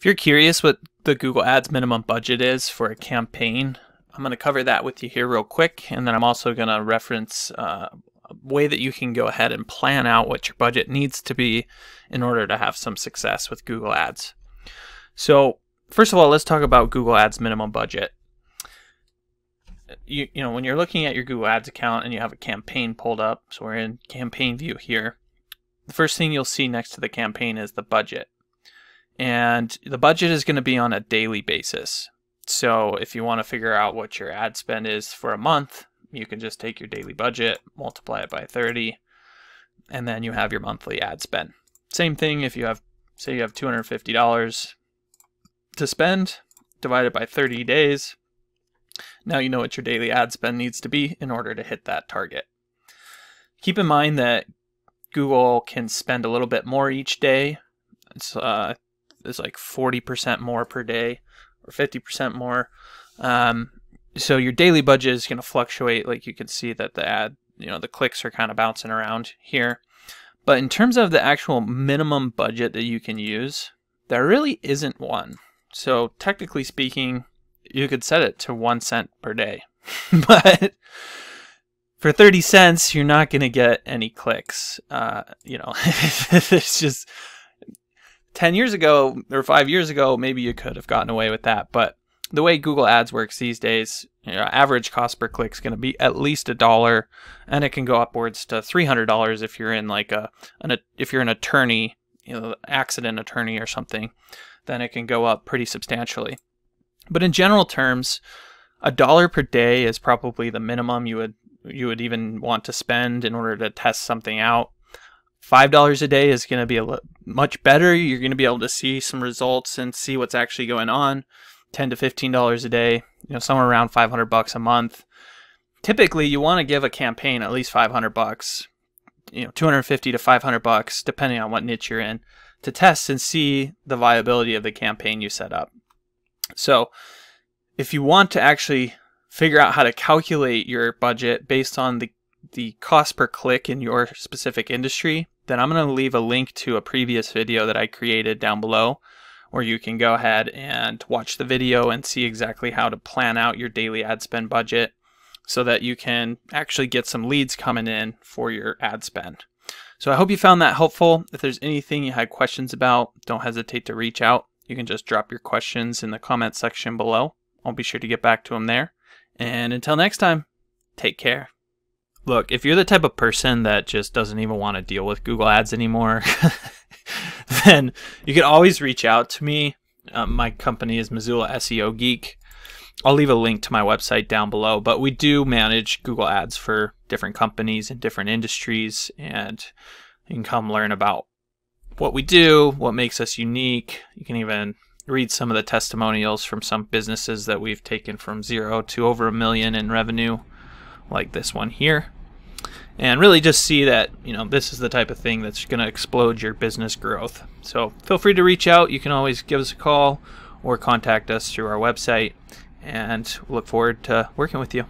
If you're curious what the Google Ads minimum budget is for a campaign, I'm going to cover that with you here real quick. And then I'm also going to reference uh, a way that you can go ahead and plan out what your budget needs to be in order to have some success with Google Ads. So, first of all, let's talk about Google Ads minimum budget. You, you know, when you're looking at your Google Ads account and you have a campaign pulled up, so we're in campaign view here, the first thing you'll see next to the campaign is the budget. And the budget is going to be on a daily basis. So if you want to figure out what your ad spend is for a month, you can just take your daily budget, multiply it by 30, and then you have your monthly ad spend. Same thing if you have, say you have $250 to spend, divided by 30 days. Now you know what your daily ad spend needs to be in order to hit that target. Keep in mind that Google can spend a little bit more each day. It's, uh, is like 40% more per day or 50% more. Um, so your daily budget is going to fluctuate. Like you can see that the ad, you know, the clicks are kind of bouncing around here. But in terms of the actual minimum budget that you can use, there really isn't one. So technically speaking, you could set it to one cent per day. but for 30 cents, you're not going to get any clicks. Uh, you know, it's just 10 years ago or five years ago, maybe you could have gotten away with that. But the way Google Ads works these days, you know, average cost per click is going to be at least a dollar, and it can go upwards to three hundred dollars if you're in like a an, if you're an attorney, you know, accident attorney or something, then it can go up pretty substantially. But in general terms, a dollar per day is probably the minimum you would you would even want to spend in order to test something out $5 a day is going to be a much better. You're going to be able to see some results and see what's actually going on. 10 to $15 a day, you know, somewhere around 500 bucks a month. Typically, you want to give a campaign at least 500 bucks, you know, 250 to 500 bucks depending on what niche you're in to test and see the viability of the campaign you set up. So, if you want to actually figure out how to calculate your budget based on the the cost per click in your specific industry, then I'm going to leave a link to a previous video that I created down below where you can go ahead and watch the video and see exactly how to plan out your daily ad spend budget so that you can actually get some leads coming in for your ad spend. So I hope you found that helpful. If there's anything you had questions about, don't hesitate to reach out. You can just drop your questions in the comment section below. I'll be sure to get back to them there. And until next time, take care look, if you're the type of person that just doesn't even want to deal with Google Ads anymore, then you can always reach out to me. Uh, my company is Missoula SEO Geek. I'll leave a link to my website down below, but we do manage Google Ads for different companies and different industries, and you can come learn about what we do, what makes us unique. You can even read some of the testimonials from some businesses that we've taken from zero to over a million in revenue like this one here. And really just see that, you know, this is the type of thing that's going to explode your business growth. So feel free to reach out. You can always give us a call or contact us through our website and look forward to working with you.